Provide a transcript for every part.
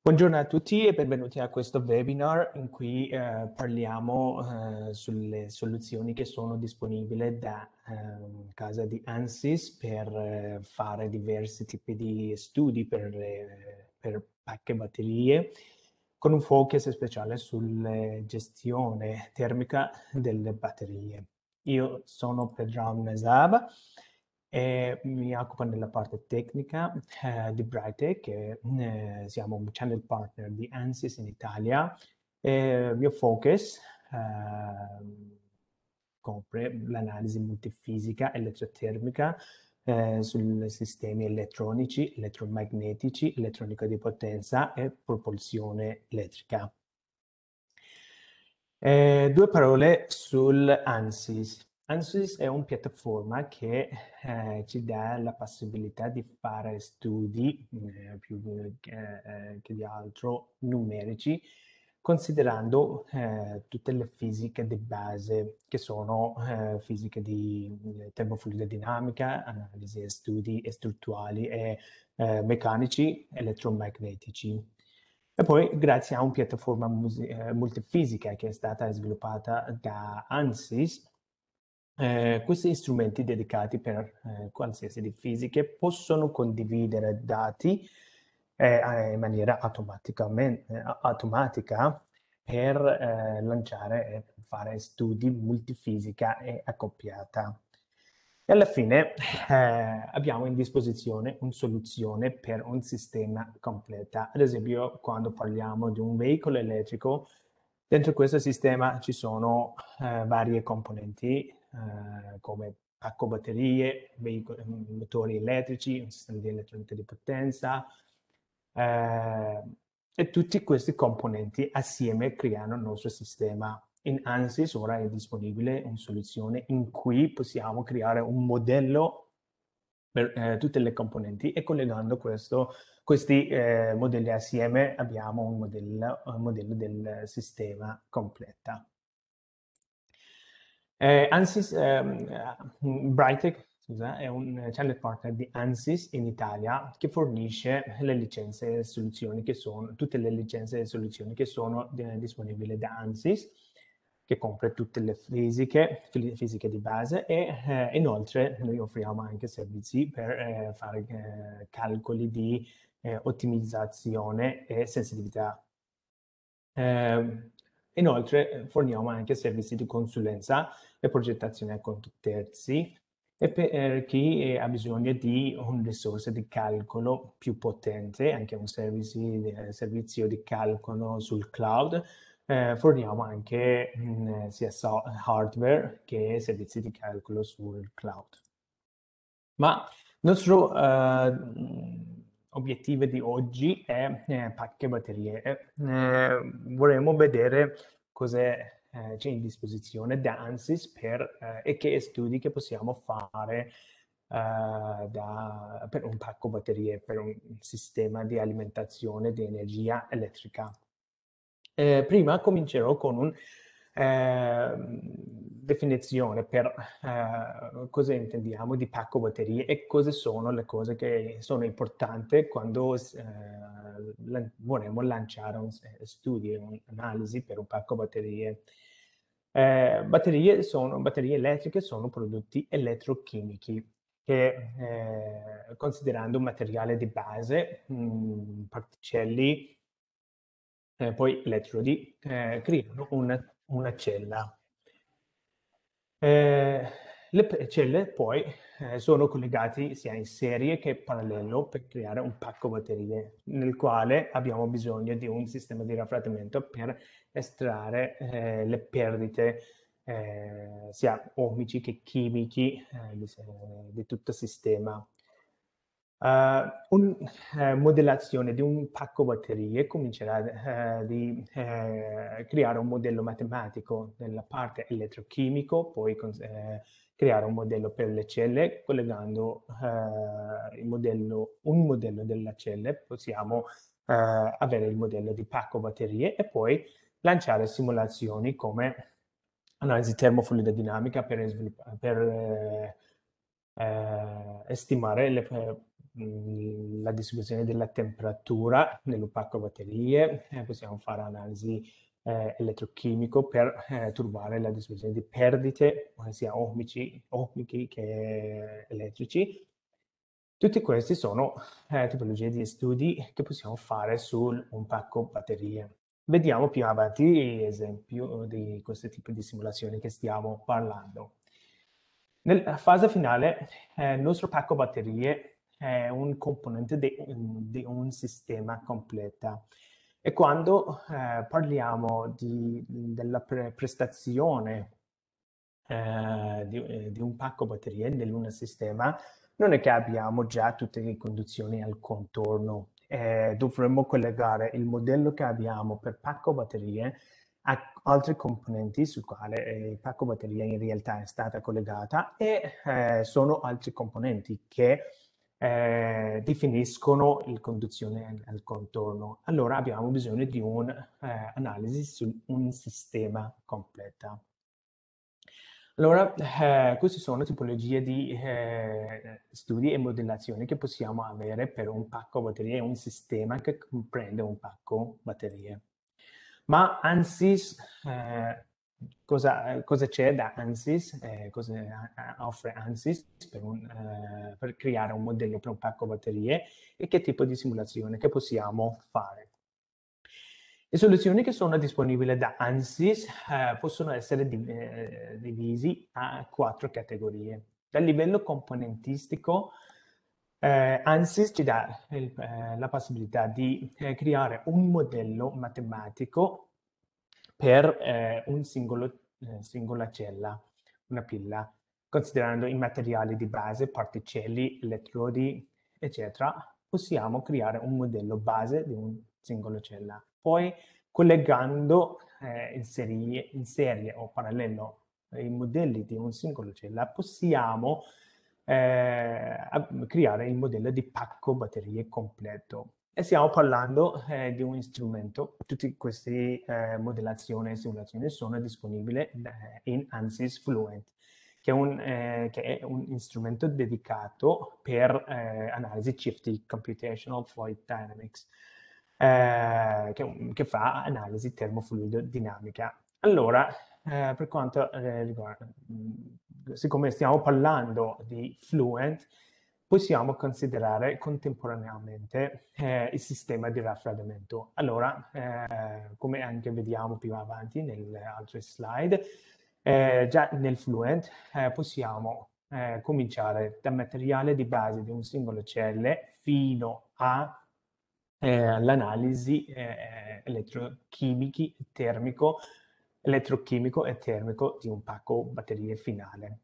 Buongiorno a tutti e benvenuti a questo webinar in cui eh, parliamo eh, sulle soluzioni che sono disponibili da eh, casa di ANSYS per eh, fare diversi tipi di studi per, eh, per pacche batterie con un focus speciale sulla gestione termica delle batterie. Io sono Pedram Nezab, e mi occupo della parte tecnica eh, di Brightech, che eh, siamo un channel partner di ANSYS in Italia. E il mio focus eh, copre l'analisi multifisica elettrotermica eh, sui sistemi elettronici, elettromagnetici, elettronica di potenza e propulsione elettrica. Eh, due parole sull'ANSYS. ANSYS è una piattaforma che eh, ci dà la possibilità di fare studi eh, più eh, eh che di altro numerici considerando eh, tutte le fisiche di base che sono eh, fisiche di termofluida dinamica, analisi e studi strutturali e meccanici elettromagnetici. E poi grazie a una piattaforma multifisica che è stata sviluppata da ANSYS eh, questi strumenti dedicati per eh, qualsiasi di fisiche possono condividere dati eh, in maniera automatica eh, per eh, lanciare e fare studi multifisica e accoppiata. E alla fine abbiamo in disposizione una soluzione per un sistema completo. Ad esempio, quando parliamo di un veicolo elettrico, dentro questo sistema ci sono varie componenti eh, come pacco batterie, mm, motori elettrici, un sistema di elettronica di potenza eh, e tutti questi componenti assieme creano il nostro sistema. In ANSYS ora è disponibile una soluzione in cui possiamo creare un modello per eh, tutte le componenti e collegando questo, questi eh, modelli assieme abbiamo un modello, un modello del sistema completa. Eh, Ansys, ehm, eh, Brightech scusa, è un channel partner di Ansys in Italia che fornisce le licenze e soluzioni che sono, tutte le licenze e soluzioni che sono eh, disponibili da Ansys, che compra tutte le fisiche, fisiche di base e eh, inoltre noi offriamo anche servizi per eh, fare calcoli di ottimizzazione e sensitività. Ehm, inoltre forniamo anche servizi di consulenza le progettazioni a conto terzi e per eh, chi eh, ha bisogno di un risorso di calcolo più potente, anche un eh, servizio di calcolo sul cloud, eh, forniamo anche mh, mm, sia hardware che servizi di calcolo sul cloud. Ma il nostro eh, obiettivo di oggi è eh, pacche batterie. vorremmo vedere cos'è eh, c'è in disposizione da ANSYS per, eh, e che studi che possiamo fare eh, da, per un pacco batterie, per un sistema di alimentazione di energia elettrica. Eh, prima comincerò con un Ehm, definizione per eh, cosa intendiamo di pacco batterie e cosa sono le cose che sono importanti quando eh, vorremmo lanciare un studio, un'analisi per un pacco batterie. Eh, batterie, sono, batterie, elettriche sono prodotti elettrochimici che eh, considerando un materiale di base, mh, mm, particelle, eh, poi elettrodi, creano una una cella. Eh, le celle poi eh, sono collegate sia in serie che parallelo per creare un pacco batterie nel quale abbiamo bisogno di un sistema di raffreddamento per estrarre eh, le perdite eh, sia ohmici che chimici eh, di, di tutto il sistema. Uh, un, eh, modellazione di un pacco batterie comincerà eh, di eh, creare un modello matematico della parte elettrochimico, poi con, eh, creare un modello per le celle, collegando eh, modello, un modello della cella, possiamo avere il modello di pacco batterie e poi lanciare simulazioni come analisi termofluida dinamica per, per stimare le Mm, la distribuzione della temperatura nell'upaco batterie, eh, possiamo fare analisi eh, elettrochimico per eh, turbare la distribuzione di perdite eh, sia ohmici, ohmici che elettrici. Tutte queste sono eh, tipologie di studi che possiamo fare su un pacco batterie. Vediamo più avanti esempi di questo tipo di simulazioni che stiamo parlando. Nella fase finale, eh, il nostro pacco batterie è un componente di un, di un sistema completo. E quando eh, parliamo di, della pre prestazione eh, di, eh, di, un pacco batterie dell'una sistema, non è che abbiamo già tutte le condizioni al contorno. Eh, dovremmo collegare il modello che abbiamo per pacco batterie a altri componenti sul quale eh, il pacco batteria in realtà è stata collegata e eh, sono altri componenti che eh, definiscono il conduzione al contorno. Allora abbiamo bisogno di un'analisi eh, su un sistema completo. Allora, eh, queste sono tipologie di eh, studi e modellazioni che possiamo avere per un pacco batterie e un sistema che comprende un pacco batterie. Ma ANSYS cosa, cosa c'è da ANSYS, eh, cosa offre ANSYS per, un, eh, per, creare un modello per un pacco batterie e che tipo di simulazione che possiamo fare. Le soluzioni che sono disponibili da ANSYS eh, possono essere eh, divisi a quattro categorie. Dal livello componentistico, eh, ANSYS ci dà il, eh, la possibilità di eh, creare un modello matematico per eh, un singolo, eh, singola cella, una pilla, considerando i materiali di base, particelli, elettrodi, eccetera, possiamo creare un modello base di una singola cella. Poi collegando eh, in, serie, in, serie, o parallelo i modelli di un singolo cella, possiamo eh, creare il modello di pacco batterie completo. E stiamo parlando eh, di un strumento, tutte queste eh, modellazioni e simulazioni sono disponibili eh, in ANSYS Fluent, che è un, eh, che è un strumento dedicato per eh, analisi CFT, Computational Fluid Dynamics, che, che, fa analisi termofluido dinamica. Allora, per quanto riguarda, mm, siccome stiamo parlando di Fluent, possiamo considerare contemporaneamente eh, il sistema di raffreddamento. Allora, eh, come anche vediamo più avanti nelle altre slide, eh, già nel fluent eh, possiamo eh, cominciare dal materiale di base di un singolo celle fino eh, all'analisi elettrochimico e termico di un pacco batterie finale.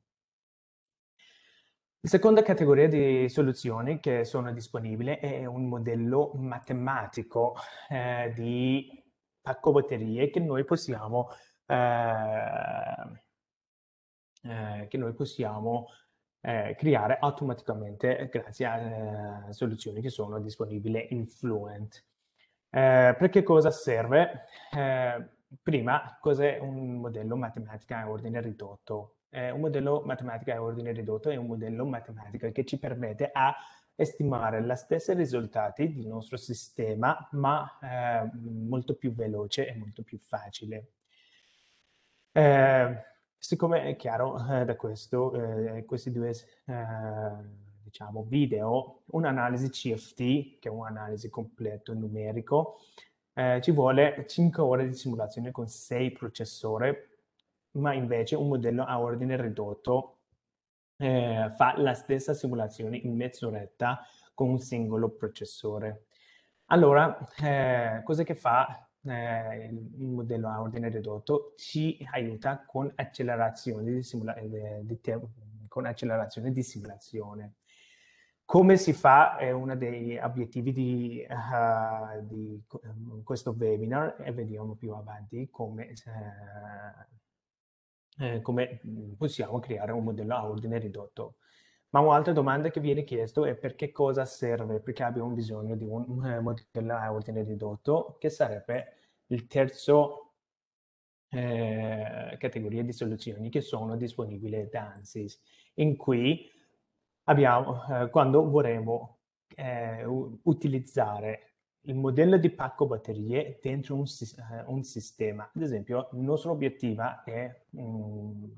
La seconda categoria di soluzioni che sono disponibili è un modello matematico eh, di paccobatterie che noi possiamo, eh, eh, che noi possiamo eh, creare automaticamente grazie a eh, soluzioni che sono disponibili in Fluent. Eh, per che cosa serve? prima, cos'è un modello matematico a ordine ridotto? eh, un modello matematica a ordine ridotto è un modello matematico che ci permette a stimare gli stessi risultati del nostro sistema, ma eh, molto più veloce e molto più facile. Eh, siccome è chiaro eh, da questo, eh, questi due eh, diciamo, video, un'analisi CFT, che è un'analisi completo numerico, ci vuole 5 ore di simulazione con 6 processori ma invece un modello a ordine ridotto eh, fa la stessa simulazione in mezz'oretta con un singolo processore. Allora, eh, cosa che fa eh, il modello a ordine ridotto? Ci aiuta con accelerazione di, simula- eh, di, te- con accelerazione di simulazione. Come si fa è uno degli obiettivi di, uh, di eh, questo webinar e vediamo più avanti come, uh, eh, come mm, possiamo creare un modello a ordine ridotto. Ma un'altra domanda che viene chiesto è per che cosa serve, perché abbiamo bisogno di un eh, modello a ordine ridotto, che sarebbe il terzo eh, categoria di soluzioni che sono disponibili da ANSYS, in cui abbiamo, eh, quando vorremmo eh, utilizzare il modello di pacco batterie dentro un, eh, un sistema. Ad esempio, il nostro obiettivo è, um,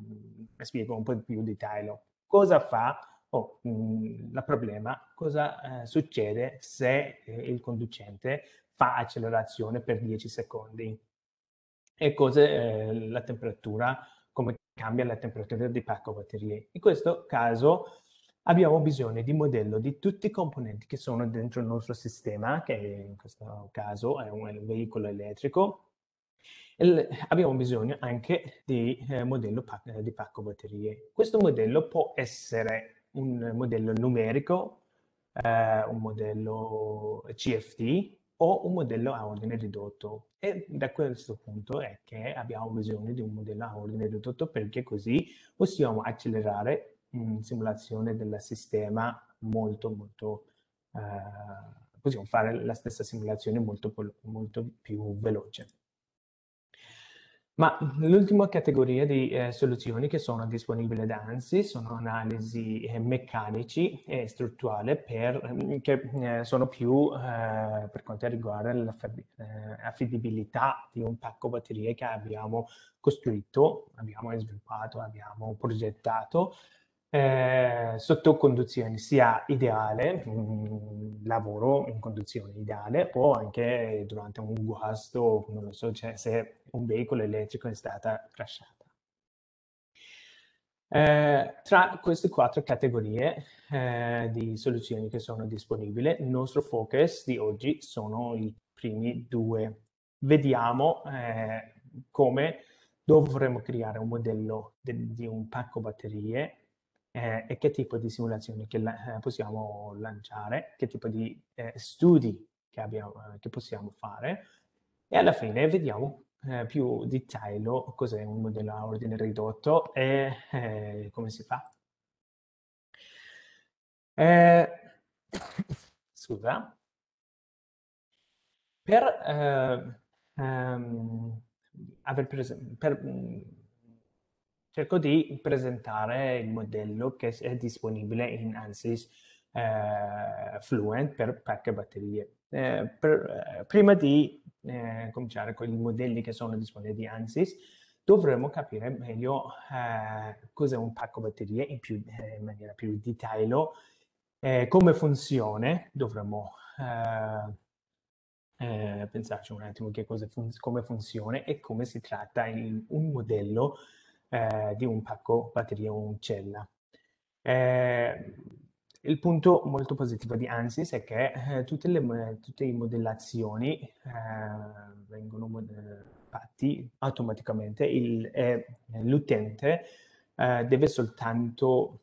spiego un po' di più dettaglio, cosa fa o oh, um, problema, cosa eh, succede se eh, il conducente fa accelerazione per 10 secondi e cosa eh, la temperatura, come cambia la temperatura di pacco batterie. In questo caso abbiamo bisogno di modello di tutti i componenti che sono dentro il nostro sistema, che in questo caso è un veicolo elettrico, abbiamo bisogno anche di eh, modello pac eh, di pacco batterie. Questo modello può essere un modello numerico, eh, un modello CFD o un modello a ordine ridotto. E da questo punto è che abbiamo bisogno di un modello a ordine ridotto perché così possiamo accelerare mh, simulazione del sistema molto, molto, eh, possiamo fare la stessa simulazione molto, molto più veloce. Ma l'ultima categoria di eh, soluzioni che sono disponibili da ANSI sono analisi eh, meccanici e strutturali per, mm, che eh, sono più eh, per quanto riguarda l'affidabilità eh, di un pacco batterie che abbiamo costruito, abbiamo sviluppato, abbiamo progettato eh, sotto conduzione sia ideale, mh, lavoro in conduzione ideale o anche durante un guasto, non lo so, cioè se un veicolo elettrico è stata crashata. Eh, tra queste quattro categorie eh, di soluzioni che sono disponibili, il nostro focus di oggi sono i primi due. Vediamo eh, come dovremmo creare un modello de- di un pacco batterie eh, e che tipo di simulazioni che la, eh, possiamo lanciare, che tipo di eh, studi che, abbiamo, eh, che, possiamo fare e alla fine vediamo eh, più dettaglio cos'è un modello a ordine ridotto e come si fa. scusa. Per, ehm, aver per, per, mm, cerco di presentare il modello che è disponibile in ANSYS eh, Fluent per pack batterie. Eh, per, eh, prima di eh, cominciare con i modelli che sono disponibili in ANSYS, dovremmo capire meglio eh, cos'è un pacco batterie in, più, eh, in maniera più dettaglio, come funziona, dovremo pensarci un attimo che cosa fun come funziona e come si tratta in un modello eh, di un pacco batteria uncella. Eh, il punto molto positivo di ANSYS è che eh, tutte, le, tutte le modellazioni eh, vengono eh, fatte automaticamente il, eh, l'utente deve soltanto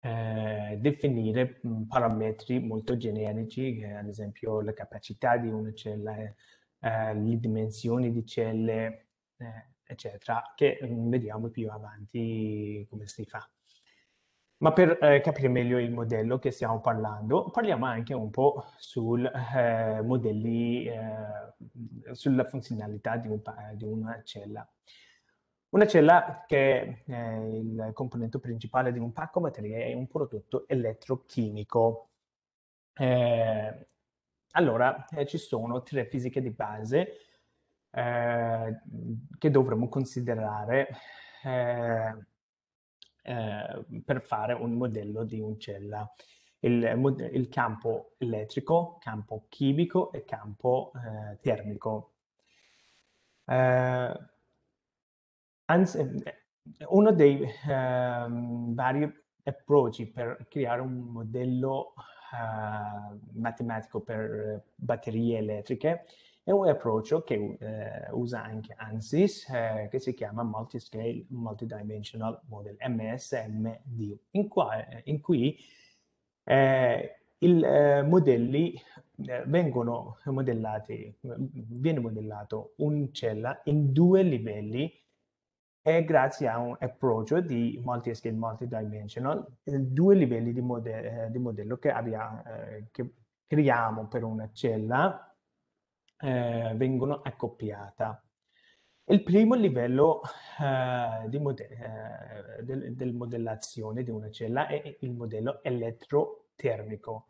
eh, definire mm, parametri molto generici, ad esempio la capacità di una cella, eh, le dimensioni di celle, eccetera, che mm, vediamo più avanti come si fa. Ma per eh, capire meglio il modello che stiamo parlando, parliamo anche un po' sul eh, modelli, eh, sulla funzionalità di, un, di, una cella. Una cella che è eh, il componente principale di un pacco materiale è un prodotto elettrochimico. Eh, allora, eh, ci sono tre fisiche di base eh, che dovremmo considerare eh, eh, per fare un modello di uncella. Il, il, campo elettrico, campo chimico e campo eh, termico. Anzi, uno dei ehm, vari approcci per creare un modello matematico per batterie elettriche è un approccio che uh, usa anche ANSYS uh, eh, che si chiama Multiscale Multidimensional Model MSMD in, qua, eh, in cui eh, i eh, modelli eh, vengono modellati, viene modellato un cella in due livelli e grazie a un approccio di Multiscale multidimensional, due livelli di, mode di modello che, abbia, che creiamo per una cella eh, vengono accoppiata. Il primo livello eh, mode eh, del, del, modellazione di una cella è il modello elettrotermico,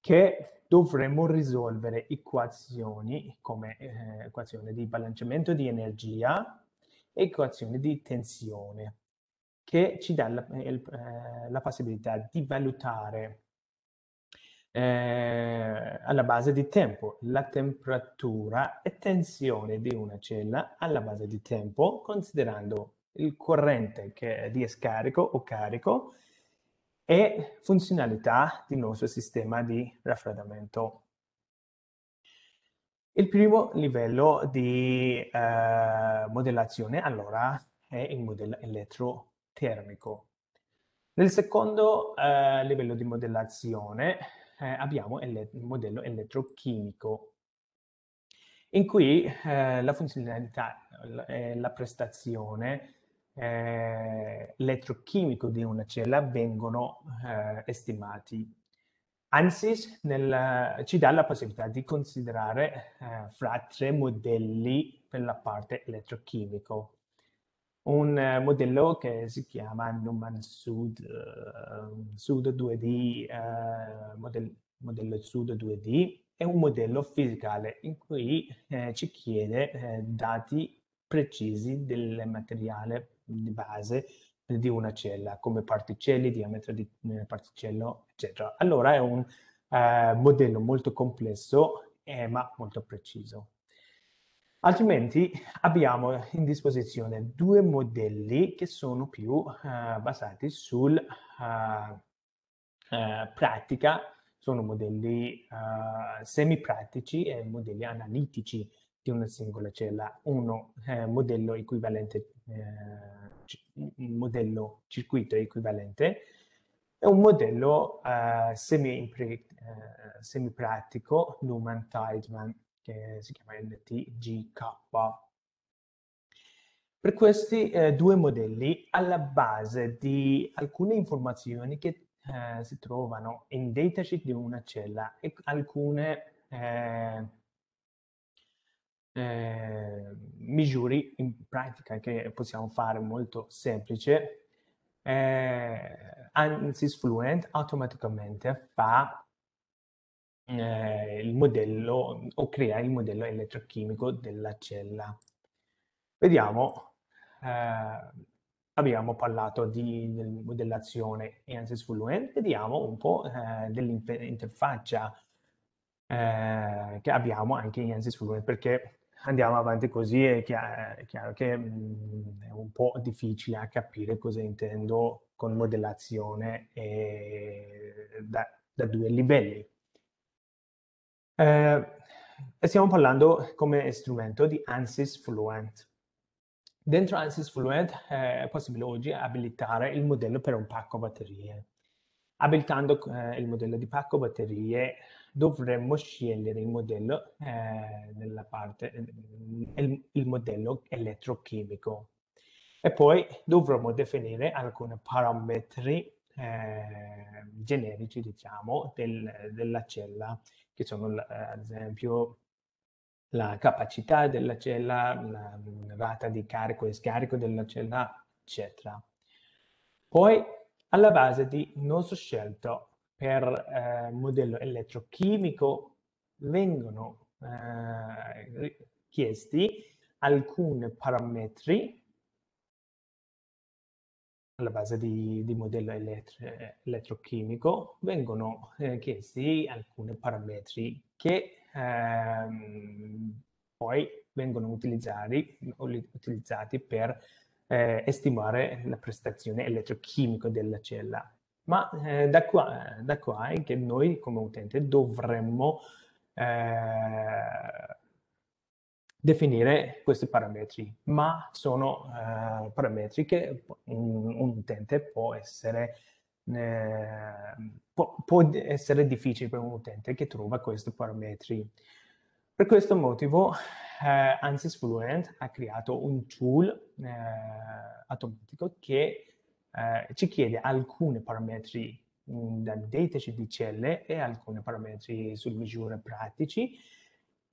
che dovremmo risolvere equazioni come eh, equazione di bilanciamento di energia e equazione di tensione, che ci dà la, eh, la possibilità di valutare eh, alla base di tempo, la temperatura e tensione di una cella alla base di tempo, considerando il corrente che è di scarico o carico e funzionalità del nostro sistema di raffreddamento. Il primo livello di eh, modellazione allora è il modello elettrotermico. Nel secondo eh, livello di modellazione eh, abbiamo il modello elettrochimico, in cui eh, la funzionalità e la prestazione eh, elettrochimico di una cella vengono eh, stimati. ANSYS nel, ci dà la possibilità di considerare eh, fra tre modelli per la parte elettrochimico un eh, modello che si chiama Numan Sud, uh, Sud 2D, uh, eh, model, modello Sud 2D, è un modello fisicale in cui eh, ci chiede eh, dati precisi del materiale di base di una cella, come particelle, diametro di eh, particello, eccetera. Allora è un modello molto complesso, ma molto preciso. Altrimenti abbiamo in disposizione due modelli che sono più uh, basati sulla uh, eh, uh, eh, pratica, sono modelli semi-pratici e modelli analitici di una singola cella, uno modello equivalente, un modello circuito equivalente e un modello semi-pratico Luman-Tideman che si chiama LTGK. Per questi eh, due modelli, alla base di alcune informazioni che eh, si trovano in datasheet di una cella e alcune eh, eh, misure in pratica che possiamo fare molto semplice, eh, ANSYS Fluent automaticamente fa eh, il modello o crea il modello elettrochimico della cella. Vediamo, eh, abbiamo parlato di modellazione e ANSYS Fluent, vediamo un po' eh, dell'interfaccia eh, che abbiamo anche in ANSYS Fluent perché andiamo avanti così è chiaro, eh, è chiaro che mh, mm, è un po' difficile capire cosa intendo con modellazione eh, da, da due livelli. Eh, stiamo parlando come strumento di ANSYS Fluent. Dentro ANSYS Fluent eh, è possibile oggi abilitare il modello per un pacco batterie. Abilitando eh, il modello di pacco batterie dovremmo scegliere il modello, eh, nella parte, eh, il, il modello elettrochimico e poi dovremo definire alcuni parametri eh, generici, diciamo, del, della cella che sono eh, ad esempio la capacità della cella, la mm, rata di carico e scarico della cella, eccetera. Poi alla base di nostro scelto per eh, modello elettrochimico vengono eh, chiesti alcuni parametri alla base di, di modello elettro, elettrochimico, vengono eh, chiesti alcuni parametri che ehm, poi vengono utilizzati, per eh, stimare la prestazione elettrochimica della cella. Ma eh, da, qua, da qua è che noi come utente dovremmo eh, definire questi parametri, ma sono eh, parametri che un, un, utente può essere, eh, può, può essere difficile per un utente che trova questi parametri. Per questo motivo eh, ANSYS Fluent ha creato un tool eh, automatico che eh, ci chiede alcuni parametri mh, mm, dal datasheet di celle e alcuni parametri su misure pratici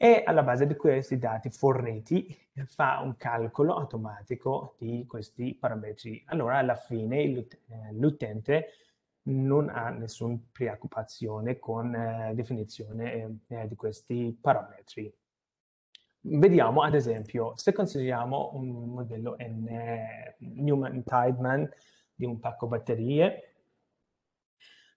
e alla base di questi dati forniti fa un calcolo automatico di questi parametri. Allora alla fine eh, l'utente non ha nessuna preoccupazione con eh, definizione eh, di questi parametri. Vediamo ad esempio se consideriamo un modello N Newman-Tideman di un pacco batterie,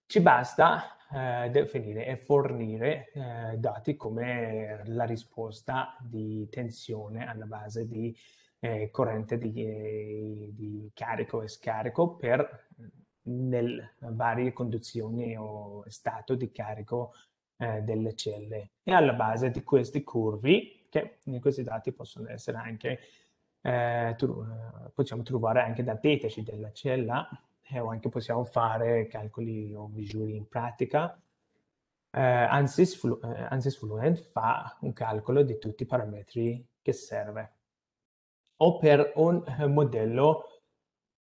ci basta eh, definire e fornire eh, dati come la risposta di tensione alla base di eh, corrente di, eh, di, carico e scarico per mm, nel, varie condizioni o stato di carico eh, delle celle e alla base di questi curvi che questi dati possono essere anche eh, tru- possiamo trovare anche da tetici della cella eh, o anche possiamo fare calcoli o misure in pratica. Eh, eh, ANSYS, Fluent fa un calcolo di tutti i parametri che serve. O per un eh, modello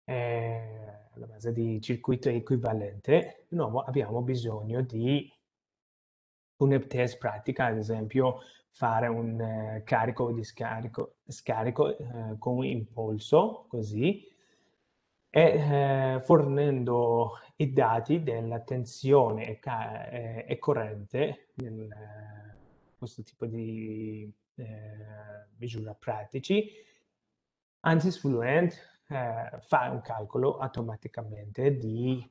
eh, alla base di circuito equivalente, di nuovo abbiamo bisogno di un un'EPTES pratica, ad esempio fare un eh, carico o discarico scarico, eh, con impulso, così, e eh, fornendo i dati della tensione e, eh, e corrente nel eh, questo tipo di eh, misura pratici, ANSYS eh, fa un calcolo automaticamente di,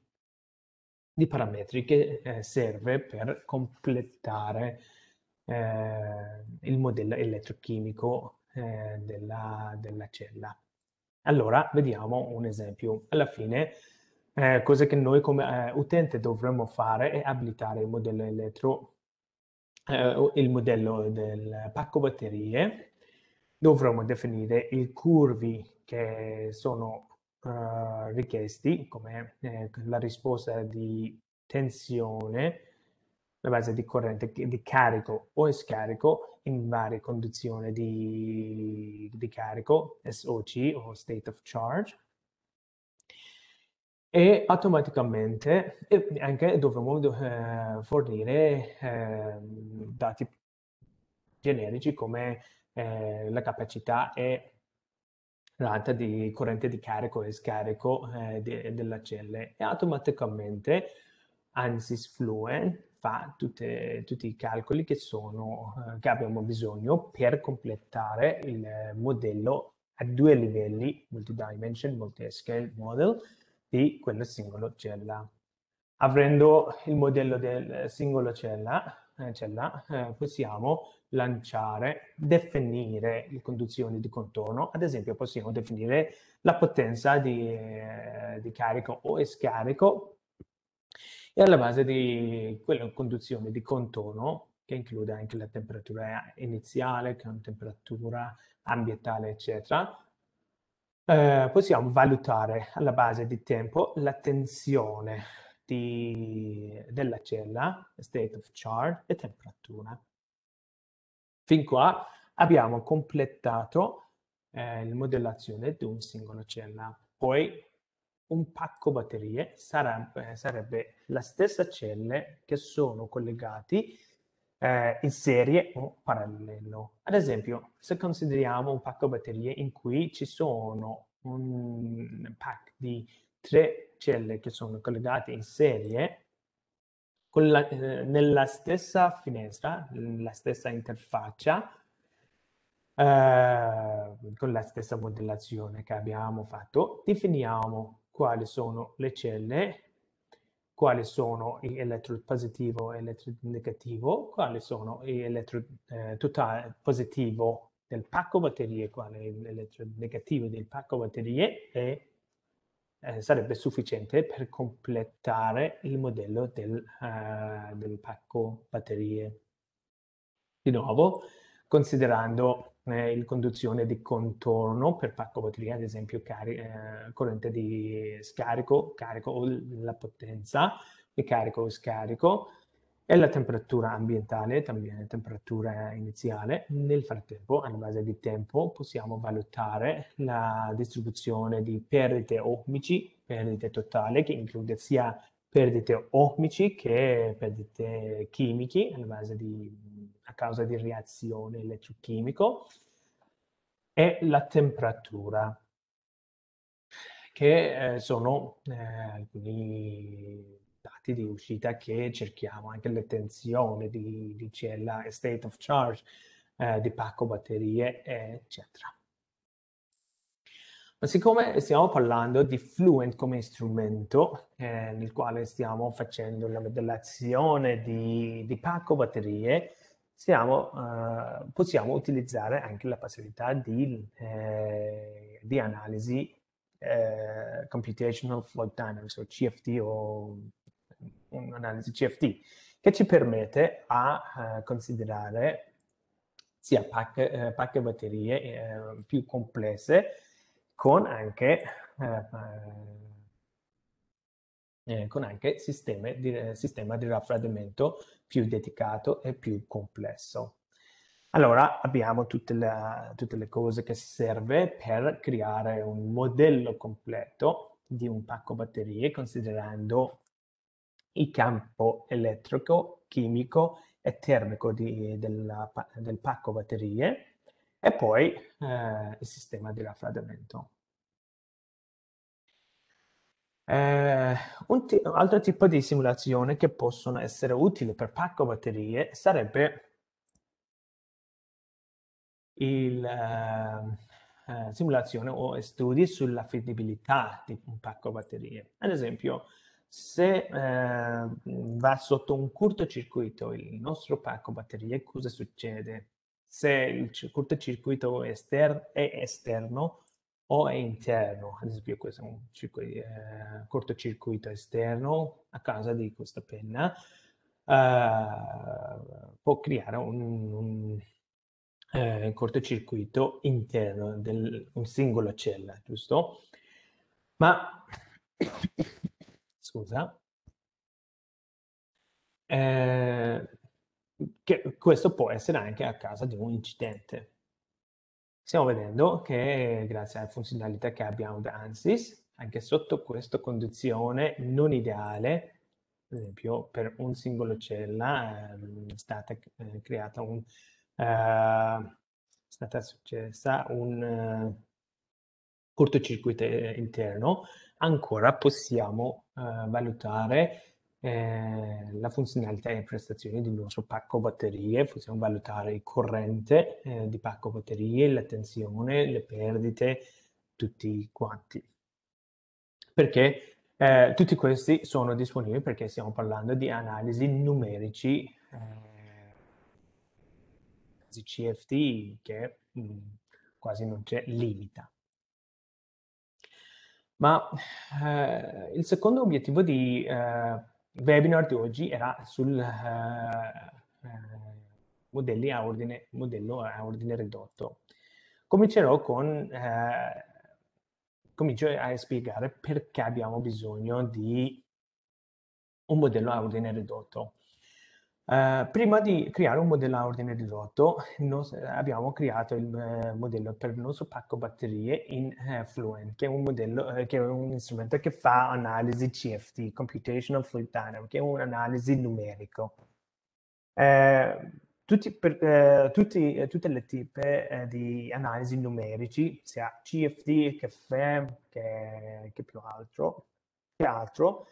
di parametri che eh, serve per completare eh, il modello elettrochimico eh, della, della cella. Allora, vediamo un esempio. Alla fine, eh, cosa che noi come eh, utente dovremmo fare è abilitare il modello elettro, eh, il modello del pacco batterie. Dovremmo definire i curvi che sono eh, richiesti, come eh, la risposta di tensione, la base di corrente di carico o scarico in varie condizioni di, di carico, SOC o state of charge, e automaticamente e anche dovremo eh, fornire eh, dati generici come eh, la capacità e l'alta di corrente di carico e scarico eh, de, della cella e automaticamente ANSYS Fluent fa tutte, tutti i calcoli che, sono, eh, che abbiamo bisogno per completare il modello a due livelli, multidimension, multi-scale model, di quella singola cella. Avendo il modello del singolo cella, eh, cella eh, possiamo lanciare, definire le condizioni di contorno, ad esempio possiamo definire la potenza di, di carico o scarico e alla base di quella conduzione di contorno che include anche la temperatura iniziale, che è una temperatura ambientale, eccetera, eh, possiamo valutare alla base di tempo la tensione di, della cella, state of charge e temperatura. Fin qua abbiamo completato eh, la modellazione di una singola cella. Poi un pacco batterie sarebbe, eh, sarebbe la stessa celle che sono collegati eh, in serie o parallelo. Ad esempio, se consideriamo un pacco batterie in cui ci sono un pack di tre celle che sono collegate in serie, la, eh, nella stessa finestra, la stessa interfaccia, eh, con la stessa modellazione che abbiamo fatto, definiamo quali sono le celle, quali sono gli elettrode positivo e elettrode negativo, quali sono gli elettrode eh, totale positivo del pacco batterie, quali elettrode negativo del pacco batterie e eh, sarebbe sufficiente per completare il modello del, uh, del pacco batterie. Di nuovo, considerando eh, in conduzione di contorno per pacco bottiglia, ad esempio cari- eh, corrente di scarico, carico o la potenza di carico o scarico e la temperatura ambientale, también la temperatura iniziale. Nel frattempo, a base di tempo, possiamo valutare la distribuzione di perdite ohmici, perdite totale, che include sia perdite ohmici che perdite chimiche, a base di causa di reazione elettrochimico, e la temperatura, che eh, sono eh, alcuni dati di uscita che cerchiamo, anche la tensione di, di cella, eh, state of charge eh, di pacco batterie, eccetera. Ma siccome stiamo parlando di Fluent come strumento eh, nel quale stiamo facendo la modellazione di, di pacco batterie, siamo, eh, possiamo utilizzare anche la possibilità di, eh, di analisi eh, computational flow dynamics o CFT o un'analisi CFT che ci permette a eh, considerare sia pacche, eh, pacche batterie eh, più complesse con anche con anche sistemi di, sistema di raffreddamento più dedicato e più complesso. Allora abbiamo tutte le, tutte le cose che serve per creare un modello completo di un pacco batterie considerando il campo elettrico, chimico e termico di, del, del, pacco batterie e poi eh, il sistema di raffreddamento. Eh, un t- altro tipo di simulazione che possono essere utili per pacco batterie sarebbe la eh, eh, simulazione o studi sulla fidabilità di un pacco batterie. Ad esempio, se eh, va sotto un cortocircuito il nostro pacco batterie, cosa succede? Se il cortocircuito ester- è esterno, o è interno, ad esempio questo è un di, eh, cortocircuito esterno a causa di questa penna, eh, può creare un, un eh, cortocircuito interno di un singolo cella, giusto? Ma, scusa, eh, che questo può essere anche a causa di un incidente, stiamo vedendo che grazie alle funzionalità che abbiamo da ANSYS, anche sotto questa condizione non ideale, per esempio per un singolo cella ehm, è stata eh, creata un, eh, è stata successa un eh, cortocircuito eh, interno, ancora possiamo valutare eh, la funzionalità e prestazioni del nostro pacco batterie, possiamo valutare il corrente eh, di pacco batterie, la tensione, le perdite, tutti quanti. Perché eh, tutti questi sono disponibili perché stiamo parlando di analisi numerici eh, CFT che mh, mm, quasi non c'è limita. Ma eh, il secondo obiettivo di eh, webinar di oggi era sul eh, eh, modelli a ordine, modello a ordine ridotto. Comincerò con, eh, comincio a spiegare perché abbiamo bisogno di un modello a ordine ridotto. Eh, prima di creare un modello a ordine ridotto, non, abbiamo creato il uh, modello per il nostro pacco batterie in uh, Fluent, che è, modello, che è, un strumento che fa analisi CFD, Computational Fluid Dynamics, che è un'analisi numerica. tutte le tipe di analisi numerici, sia CFD che FEM che, che più altro, che altro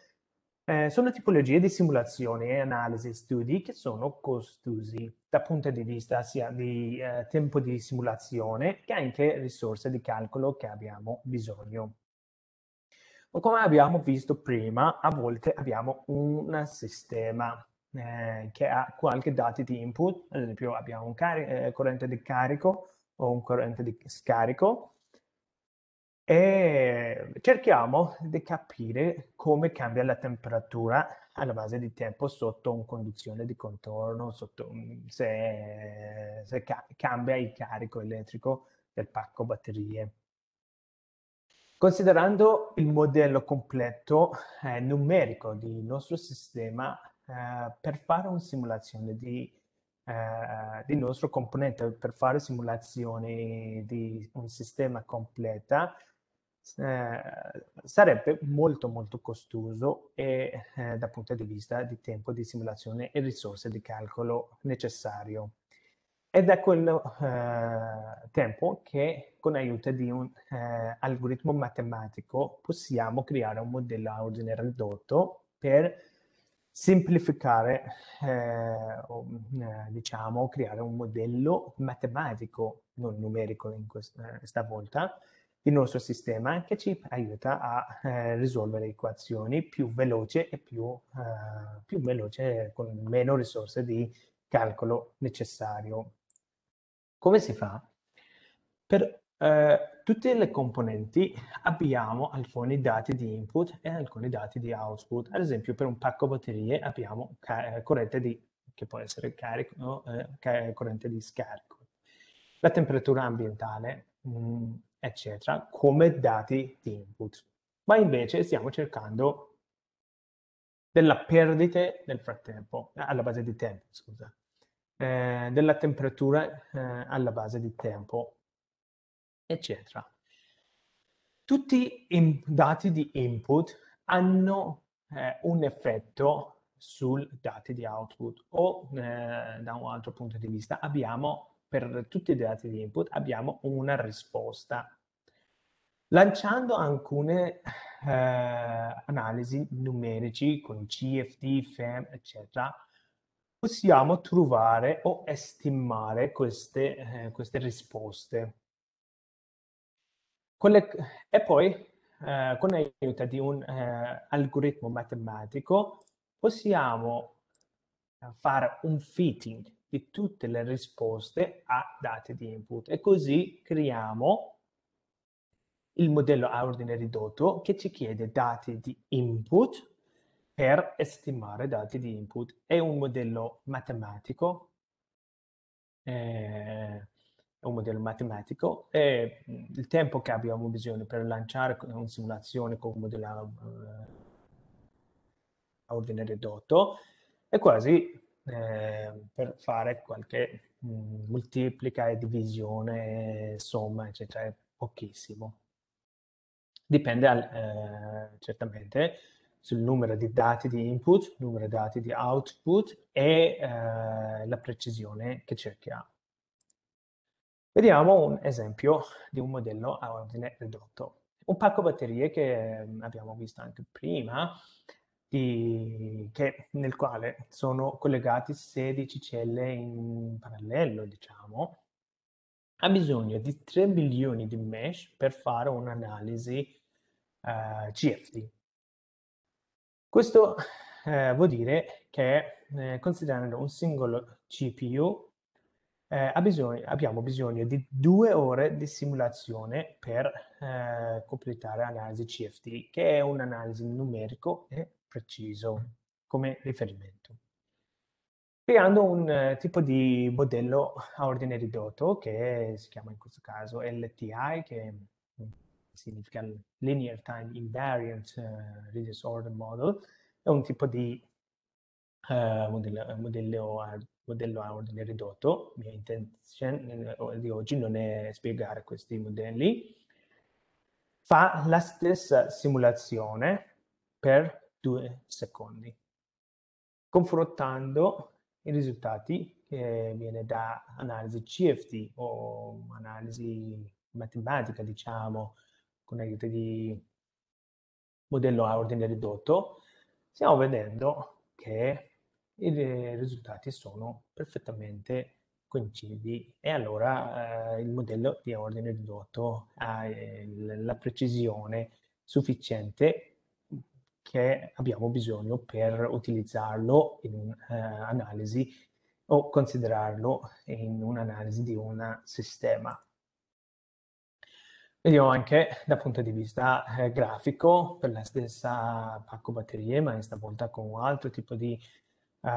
eh, sono tipologie di simulazioni e analisi studi che sono costosi dal punto di vista sia di eh, tempo di simulazione che anche risorse di calcolo che abbiamo bisogno. Ma come abbiamo visto prima, a volte abbiamo un sistema eh, che ha qualche dati di input, ad esempio abbiamo un eh, corrente di carico o un corrente di scarico, e cerchiamo di capire come cambia la temperatura alla base di tempo sotto una condizione di contorno, sotto, se, se ca cambia il carico elettrico del pacco batterie. Considerando il modello completo eh, numerico del nostro sistema eh, per fare una simulazione di eh, del nostro componente per fare simulazioni di un sistema completo, eh, sarebbe molto molto costoso e, eh, dal punto di vista di tempo di simulazione e risorse di calcolo necessario. È da quel eh, tempo che con l'aiuto di un eh, algoritmo matematico possiamo creare un modello a ordine ridotto per semplificare, eh, diciamo, creare un modello matematico, non numerico in questa volta, il nostro sistema che ci aiuta a eh, risolvere equazioni più veloce e più, eh, più veloce con meno risorse di calcolo necessario. Come si fa? Per eh, tutte le componenti abbiamo alcuni dati di input e alcuni dati di output. Ad esempio per un pacco batterie abbiamo eh, corrente di, che può essere carico, no? Eh, corrente di scarico. La temperatura ambientale, mh, mm, eccetera, come dati di input. Ma invece stiamo cercando della perdita nel frattempo, eh, alla base di tempo, scusa, eh, della temperatura eh, alla base di tempo, eccetera. Tutti i dati di input hanno eh, un effetto sul dati di output o eh, da un altro punto di vista abbiamo per tutti i dati di input abbiamo una risposta lanciando alcune eh, analisi numerici con CFD, FEM, eccetera, possiamo trovare o stimare queste, eh, queste risposte. Le, e poi, eh, con l'aiuto di un eh, algoritmo matematico, possiamo fare un fitting di tutte le risposte a date di input e così creiamo il modello a ordine ridotto che ci chiede dati di input per stimare dati di input. È un modello matematico, eh, un modello matematico e mm, il tempo che abbiamo bisogno per lanciare una simulazione con un modello eh, a ordine ridotto è quasi Ehm, per fare qualche mh, mm, moltiplica e divisione, somma, eccetera, è cioè pochissimo. Dipende al, eh, certamente sul numero di dati di input, numero di dati di output e eh, la precisione che cerchiamo. Vediamo un esempio di un modello a ordine ridotto. Un pacco batterie che mm, abbiamo visto anche prima i, che, nel quale sono collegati 16 celle in parallelo, diciamo, ha bisogno di 3 milioni di mesh per fare un'analisi eh, CFD. Questo eh, vuol dire che eh, considerando un singolo CPU eh, bisogno, abbiamo bisogno di due ore di simulazione per eh, completare l'analisi CFD, che è un'analisi numerico e eh, preciso come riferimento, creando un eh, tipo di modello a ordine ridotto che si chiama in questo caso LTI, che mm, significa Linear Time Invariant uh, eh, Reduced Order Model, è un tipo di uh, eh, modello, modello, a, modello, a, ordine ridotto. Mia intenzione di oggi non è spiegare questi modelli. Fa la stessa simulazione per 2 secondi. Confrontando i risultati che viene da analisi CFD o analisi matematica, diciamo, con aiuto di modello a ordine ridotto, stiamo vedendo che i risultati sono perfettamente coincidi e allora eh, il modello di ordine ridotto ha eh, la precisione sufficiente che abbiamo bisogno per utilizzarlo in un'analisi eh, o considerarlo in un'analisi di un sistema. Vediamo anche dal punto di vista eh, grafico per la stessa pacco batterie, ma questa volta con un altro tipo di, uh,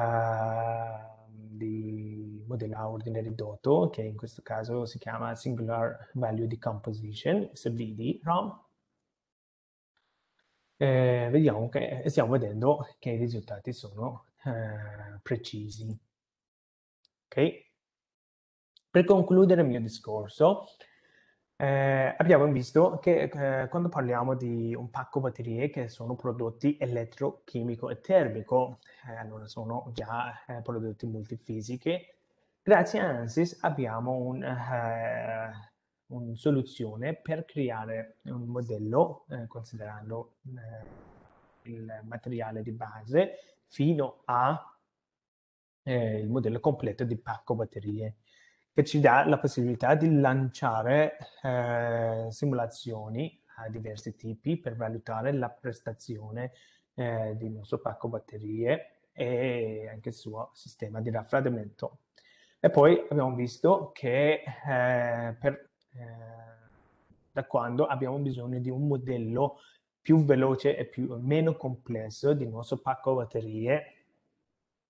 di modello a ordine ridotto, che in questo caso si chiama Singular Value Decomposition, SVD ROM, eh, vediamo che stiamo vedendo che i risultati sono eh, precisi. Okay. Per concludere il mio discorso, eh, abbiamo visto che eh, quando parliamo di un pacco batterie che sono prodotti elettrochimico e termico, eh, allora sono già eh, prodotti multifisiche, grazie a ANSYS abbiamo un eh, um, soluzione per creare un modello eh, considerando eh, il materiale di base fino al eh, modello completo di pacco batterie che ci dà la possibilità di lanciare eh, simulazioni a diversi tipi per valutare la prestazione eh, del nostro pacco batterie e anche il suo sistema di raffreddamento. E poi abbiamo visto che eh, per eh, da quando abbiamo bisogno di un modello più veloce e più, meno complesso del nostro pacco batterie,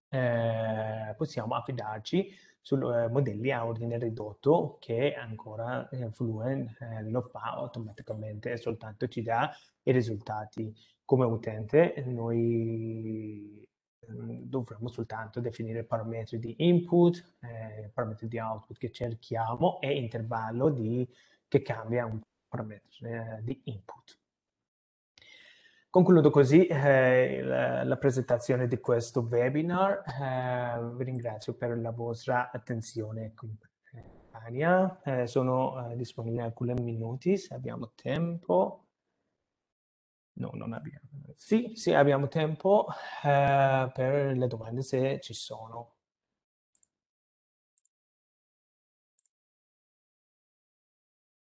eh, possiamo affidarci su eh, modelli a ordine ridotto che ancora eh, Fluent eh, lo fa automaticamente e soltanto ci dà i risultati. Come utente noi Ehm, dovremmo soltanto definire parametri di input, eh, parametri di output che cerchiamo e intervallo di, che cambia un parametro eh, di input. Concludo così eh, la, la, presentazione di questo webinar. Eh, vi ringrazio per la vostra attenzione e compagnia. Eh, sono eh, disponibile alcuni minuti se abbiamo tempo. No, non abbiamo. Sì, sì abbiamo tempo eh, per le domande se ci sono.